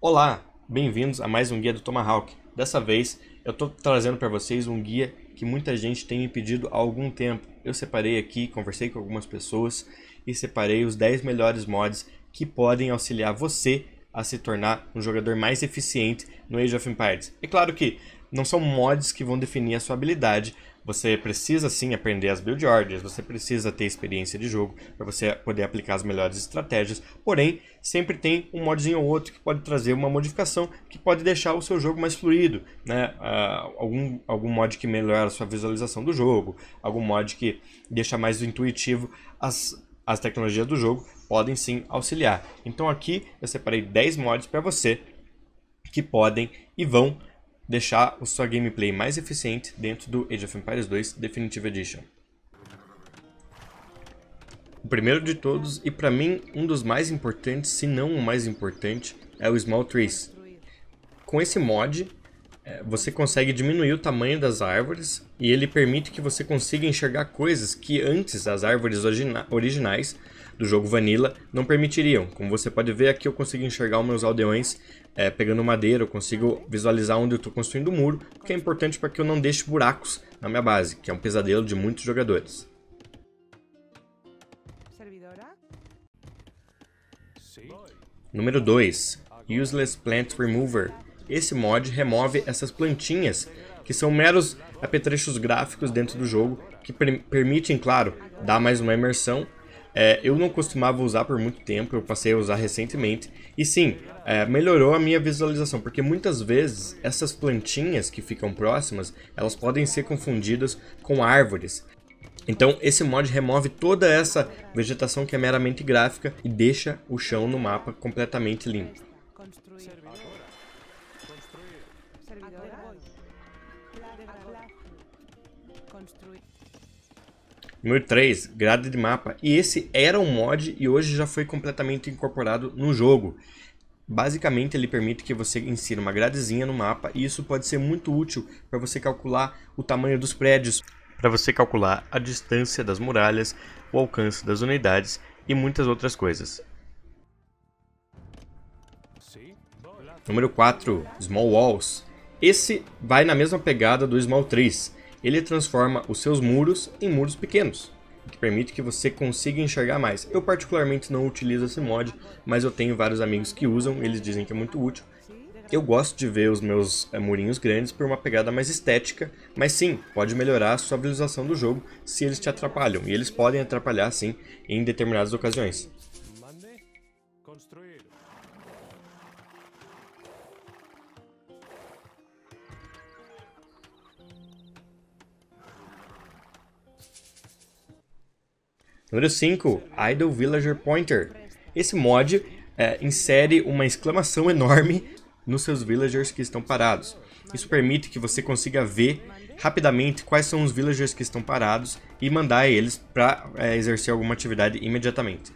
Olá, bem-vindos a mais um guia do Tomahawk. Dessa vez eu estou trazendo para vocês um guia que muita gente tem me pedido há algum tempo. Eu separei aqui, conversei com algumas pessoas e separei os 10 melhores mods que podem auxiliar você a se tornar um jogador mais eficiente no Age of Empires. É claro que não são mods que vão definir a sua habilidade, você precisa sim aprender as build orders, você precisa ter experiência de jogo para você poder aplicar as melhores estratégias. Porém, sempre tem um modzinho ou outro que pode trazer uma modificação que pode deixar o seu jogo mais fluido, né? Uh, algum, algum mod que melhora a sua visualização do jogo, algum mod que deixa mais intuitivo as, as tecnologias do jogo podem sim auxiliar. Então aqui eu separei 10 mods para você que podem e vão deixar a sua gameplay mais eficiente dentro do Age of Empires 2 Definitive Edition. O primeiro de todos, e para mim um dos mais importantes, se não o mais importante, é o Small Trees. Com esse mod, é, você consegue diminuir o tamanho das árvores e ele permite que você consiga enxergar coisas que antes as árvores originais do jogo Vanilla não permitiriam. Como você pode ver aqui eu consigo enxergar os meus aldeões é, pegando madeira, eu consigo visualizar onde eu estou construindo o um muro, que é importante para que eu não deixe buracos na minha base, que é um pesadelo de muitos jogadores. Número 2. Useless Plant Remover. Esse mod remove essas plantinhas, que são meros apetrechos gráficos dentro do jogo, que per permitem, claro, dar mais uma imersão é, eu não costumava usar por muito tempo, eu passei a usar recentemente. E sim, é, melhorou a minha visualização, porque muitas vezes essas plantinhas que ficam próximas, elas podem ser confundidas com árvores. Então esse mod remove toda essa vegetação que é meramente gráfica e deixa o chão no mapa completamente limpo. Construir. Número 3, grade de mapa. E esse era um mod e hoje já foi completamente incorporado no jogo. Basicamente ele permite que você insira uma gradezinha no mapa e isso pode ser muito útil para você calcular o tamanho dos prédios, para você calcular a distância das muralhas, o alcance das unidades e muitas outras coisas. Número 4, Small Walls. Esse vai na mesma pegada do Small Trees, ele transforma os seus muros em muros pequenos, que permite que você consiga enxergar mais. Eu particularmente não utilizo esse mod, mas eu tenho vários amigos que usam, eles dizem que é muito útil. Eu gosto de ver os meus eh, murinhos grandes por uma pegada mais estética, mas sim, pode melhorar a sua visualização do jogo se eles te atrapalham, e eles podem atrapalhar sim em determinadas ocasiões. Número 5, Idle Villager Pointer. Esse mod é, insere uma exclamação enorme nos seus villagers que estão parados. Isso permite que você consiga ver rapidamente quais são os villagers que estão parados e mandar eles para é, exercer alguma atividade imediatamente.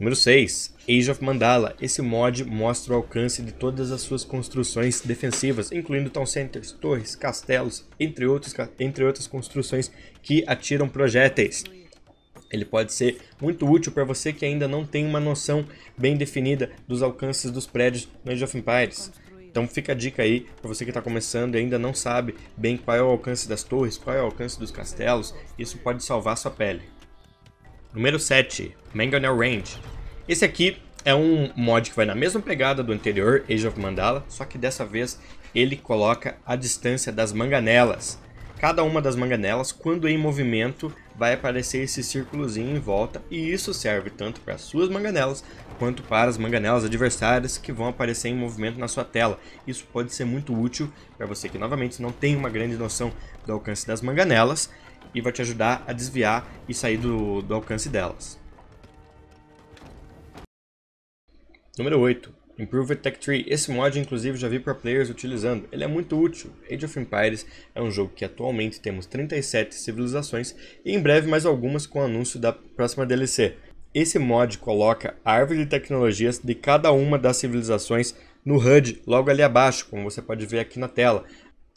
Número 6. Age of Mandala. Esse mod mostra o alcance de todas as suas construções defensivas, incluindo town centers, torres, castelos, entre, outros, entre outras construções que atiram projéteis. Ele pode ser muito útil para você que ainda não tem uma noção bem definida dos alcances dos prédios no Age of Empires. Então fica a dica aí para você que está começando e ainda não sabe bem qual é o alcance das torres, qual é o alcance dos castelos, isso pode salvar sua pele. Número 7, Manganel Range. Esse aqui é um mod que vai na mesma pegada do anterior, Age of Mandala, só que dessa vez ele coloca a distância das manganelas. Cada uma das manganelas, quando em movimento, vai aparecer esse círculozinho em volta e isso serve tanto para suas manganelas quanto para as manganelas adversárias que vão aparecer em movimento na sua tela. Isso pode ser muito útil para você que novamente não tem uma grande noção do alcance das manganelas e vai te ajudar a desviar e sair do, do alcance delas. Número 8. Improved Tech Tree, esse mod inclusive já vi para players utilizando, ele é muito útil. Age of Empires é um jogo que atualmente temos 37 civilizações e em breve mais algumas com o anúncio da próxima DLC. Esse mod coloca a árvore de tecnologias de cada uma das civilizações no HUD logo ali abaixo, como você pode ver aqui na tela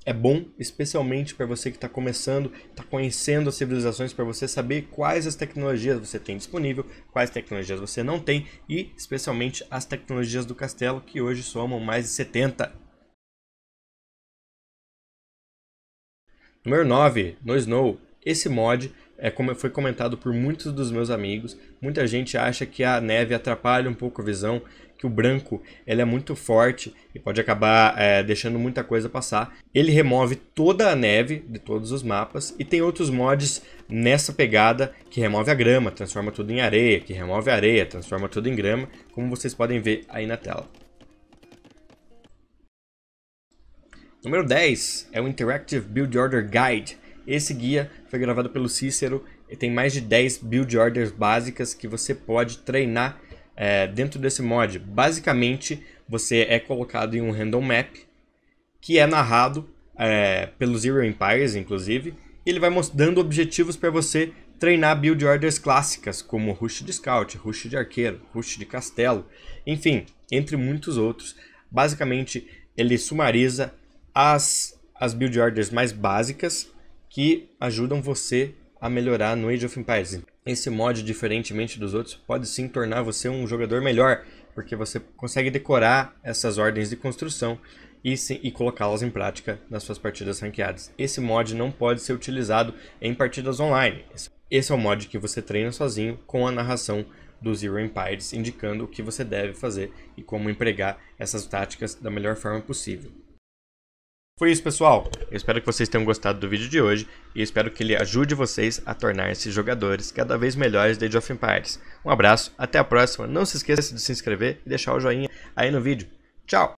é bom, especialmente para você que está começando, está conhecendo as civilizações, para você saber quais as tecnologias você tem disponível, quais tecnologias você não tem e, especialmente, as tecnologias do castelo, que hoje somam mais de 70. Número 9, no Snow. Esse mod é como foi comentado por muitos dos meus amigos. Muita gente acha que a neve atrapalha um pouco a visão, que o branco ele é muito forte e pode acabar é, deixando muita coisa passar. Ele remove toda a neve de todos os mapas e tem outros mods nessa pegada que remove a grama, transforma tudo em areia, que remove a areia, transforma tudo em grama, como vocês podem ver aí na tela. Número 10 é o Interactive Build Order Guide. Esse guia foi gravado pelo Cícero e tem mais de 10 build orders básicas que você pode treinar é, dentro desse mod, basicamente você é colocado em um random map que é narrado é, pelo Zero Empires, inclusive, e ele vai dando objetivos para você treinar build orders clássicas, como rush de scout, rush de arqueiro, rush de castelo, enfim, entre muitos outros. Basicamente, ele sumariza as, as build orders mais básicas que ajudam você a melhorar no Age of Empires. Esse mod, diferentemente dos outros, pode sim tornar você um jogador melhor, porque você consegue decorar essas ordens de construção e, e colocá-las em prática nas suas partidas ranqueadas. Esse mod não pode ser utilizado em partidas online. Esse é o mod que você treina sozinho com a narração do Zero Empires, indicando o que você deve fazer e como empregar essas táticas da melhor forma possível. Foi isso, pessoal. Eu espero que vocês tenham gostado do vídeo de hoje e espero que ele ajude vocês a tornar-se jogadores cada vez melhores de Age of Empires. Um abraço, até a próxima. Não se esqueça de se inscrever e deixar o joinha aí no vídeo. Tchau!